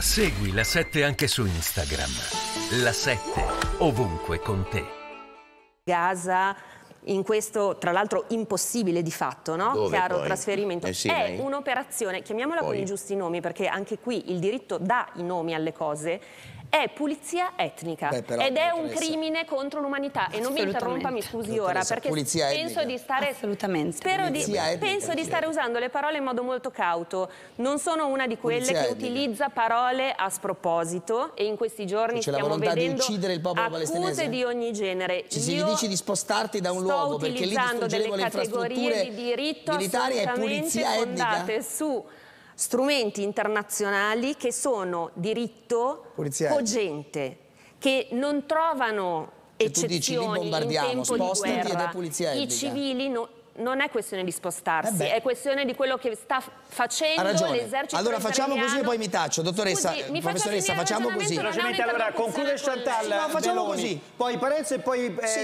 Segui la 7 anche su Instagram. La 7 ovunque con te. Gaza in questo, tra l'altro, impossibile di fatto, no? Dove Chiaro poi? trasferimento. Eh sì, è un'operazione, chiamiamola poi. con i giusti nomi, perché anche qui il diritto dà i nomi alle cose è pulizia etnica Beh, però, ed è un crimine contro l'umanità e non mi interrompa, mi scusi ora perché pulizia penso etnica. di stare assolutamente di, etnica, penso di stare usando le parole in modo molto cauto. Non sono una di quelle pulizia che etnica. utilizza parole a sproposito e in questi giorni cioè, stiamo vedendo di accuse di ogni genere. se gli dici di spostarti da un luogo perché lì distruggeremo le infrastrutture di diritto militari e pulizia etnica su strumenti internazionali che sono diritto Poliziari. cogente, che non trovano eccezioni dici, in tempo di guerra. I civili no, non è questione di spostarsi, eh è questione di quello che sta facendo l'esercito Allora facciamo così e poi mi taccio, dottoressa, Scusi, mi professoressa, facciamo così. allora conclude Chantal. No, facciamo Belloni. così. Poi Parenzo e poi... Eh... Sì.